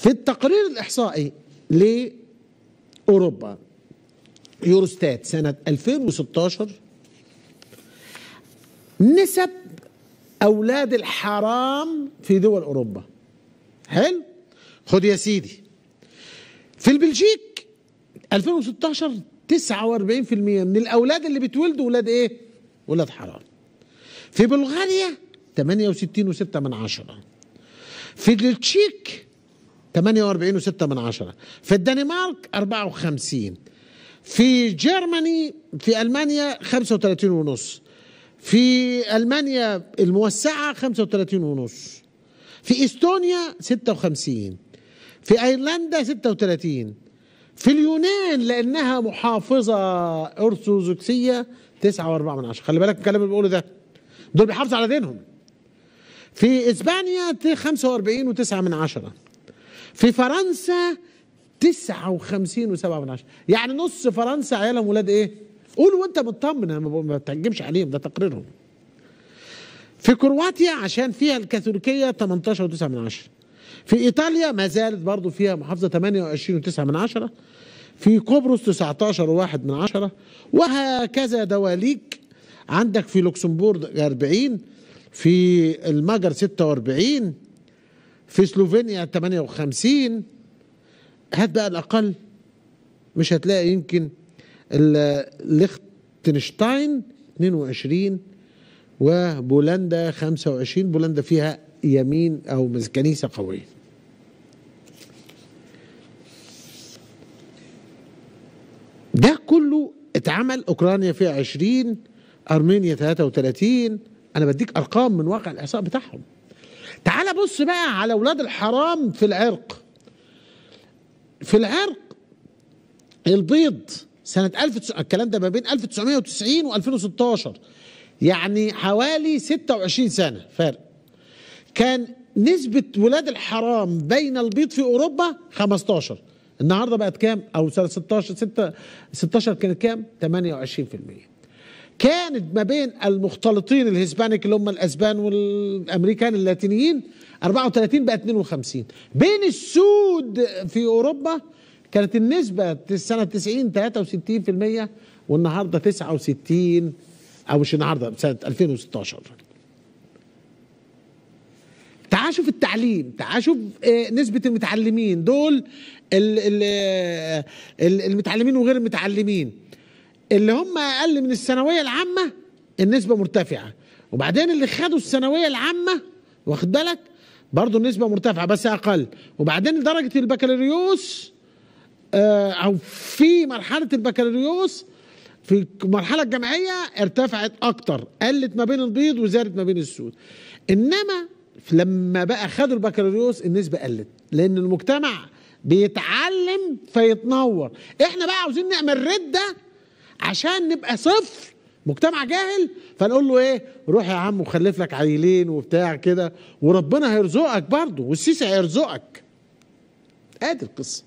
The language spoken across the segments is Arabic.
في التقرير الإحصائي لأوروبا يوروستات سنة 2016 نسب أولاد الحرام في دول أوروبا حلو خد يا سيدي في البلجيك 2016 49% من الأولاد اللي بيتولدوا أولاد إيه؟ أولاد حرام في بلغاريا 68.6 من عشرة في التشيك 48 و6 من عشرة في الدنمارك 54 في جيرماني في ألمانيا 35 ونص في ألمانيا الموسعة 35 ونص في إستونيا 56 في أيرلندا 36 في اليونان لأنها محافظة أرثوذكسية 9 و4 من عشرة خلي بالك الكلام اللي بقوله ده دول بيحافظوا على دينهم في إسبانيا 45 و9 من عشرة في فرنسا 59 و7 من عشرة يعني نص فرنسا عيالهم ولاد ايه قول وانت مطمن ما بتعجبش عليهم ده تقريرهم في كرواتيا عشان فيها الكاثوليكيه 18 و9 من عشرة في ايطاليا ما زالت برضه فيها محافظه 28 و9 من عشرة في قبرص 19 واحد من عشرة وهكذا دواليك عندك في لوكسمبورغ 40 في المجر 46 في سلوفينيا 58 هات بقى الاقل مش هتلاقي يمكن ليختنشتاين 22 وبولندا 25 بولندا فيها يمين او كنيسه قويه ده كله اتعمل اوكرانيا فيها 20 ارمينيا 33 انا بديك ارقام من واقع الاحصاء بتاعهم تعال بص بقى على اولاد الحرام في العرق في العرق البيض سنة 1900 الكلام ده ما بين 1990 و2016 يعني حوالي 26 سنة فرق كان نسبة ولاد الحرام بين البيض في أوروبا 15 النهارده بقت كام؟ أو 16 6 16 كانت كام؟ 28% كانت ما بين المختلطين الهسبانيك اللي هم الاسبان والامريكان اللاتينيين 34 بقى 52 بين السود في اوروبا كانت النسبه سنه 90 63% والنهارده 69 او مش النهارده سنه 2016 تعال شوف التعليم تعال شوف آه، نسبة المتعلمين دول آه، المتعلمين وغير المتعلمين اللي هم اقل من الثانويه العامه النسبه مرتفعه وبعدين اللي خدوا الثانويه العامه واخد بالك برضه النسبه مرتفعه بس اقل وبعدين درجه البكالوريوس آه او في مرحله البكالوريوس في المرحله الجامعيه ارتفعت اكتر قلت ما بين البيض وزادت ما بين السود انما لما بقى خدوا البكالوريوس النسبه قلت لان المجتمع بيتعلم فيتنور احنا بقى عاوزين نعمل رده عشان نبقى صفر مجتمع جاهل فنقول له ايه روح يا عم وخلف لك عيلين وبتاع كده وربنا هيرزقك برضه والسيسي هيرزقك ادي القصه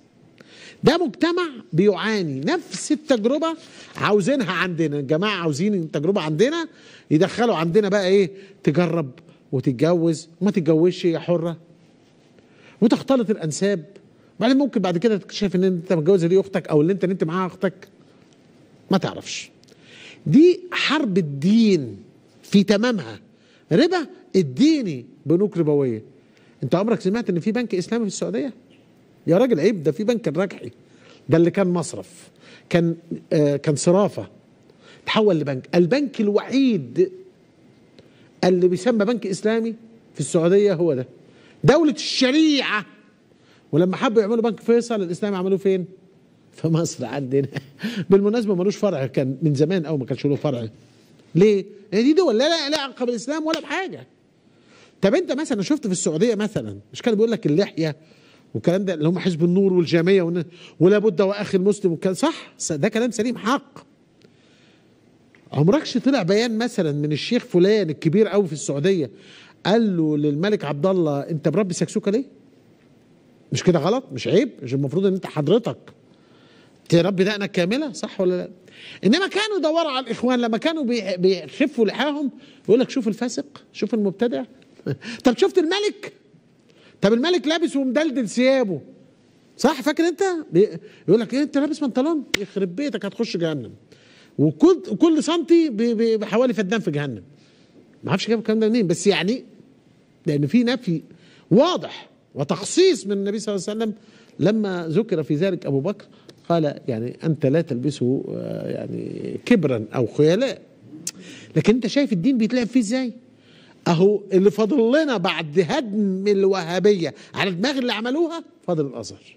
ده مجتمع بيعاني نفس التجربه عاوزينها عندنا الجماعه عاوزين التجربه عندنا يدخلوا عندنا بقى ايه تجرب وتتجوز وما تتجوزش يا حره وتختلط الانساب وبعدين ممكن بعد كده تكتشف ان انت متجوز دي اختك او اللي انت نمت معاها اختك ما تعرفش دي حرب الدين في تمامها ربا اديني بنوك ربويه انت عمرك سمعت ان في بنك اسلامي في السعوديه يا راجل عيب ده في بنك الرجحي ده اللي كان مصرف كان آه كان صرافه تحول لبنك البنك الوحيد اللي بيسمى بنك اسلامي في السعوديه هو ده دوله الشريعه ولما حبوا يعملوا بنك فيصل الاسلامي عملوه فين في مصر عندنا بالمناسبه ملوش فرع كان من زمان قوي ما كانش له فرع ليه؟ لان يعني دي دول لا لا لا علاقه بالاسلام ولا بحاجه طب انت مثلا شفت في السعوديه مثلا مش كان بيقول لك اللحيه والكلام ده اللي هم حزب النور والجاميه ولا بد واخي المسلم وكان صح ده كلام سليم حق عمركش طلع بيان مثلا من الشيخ فلان الكبير قوي في السعوديه قال له للملك عبد الله انت مربي سكسوكه ليه؟ مش كده غلط؟ مش عيب؟ مش المفروض ان انت حضرتك يا إيه، رب دقنك كامله صح ولا لا انما كانوا يدوروا على الاخوان لما كانوا بيخفوا لحاهم يقول لك شوف الفاسق شوف المبتدع طب شفت الملك طب الملك لابس ومدلدل ثيابه صح فاكر انت يقول لك ايه انت لابس بنطلون يخرب بيتك هتخش جهنم وكل كل سنتي بحوالي فدان في جهنم ما اعرفش جاب الكلام ده منين بس يعني لان في نفي واضح وتخصيص من النبي صلى الله عليه وسلم لما ذكر في ذلك ابو بكر قال يعني أنت لا تلبسه آه، يعني كبرا أو خيلاء لكن أنت شايف الدين بيتلعب فيه إزاي أهو اللي فاضل لنا بعد هدم الوهابية على دماغ اللي عملوها فاضل الأزهر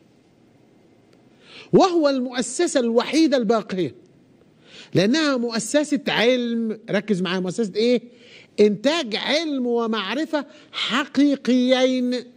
وهو المؤسسة الوحيدة الباقية لأنها مؤسسة علم ركز معايا مؤسسة إيه إنتاج علم ومعرفة حقيقيين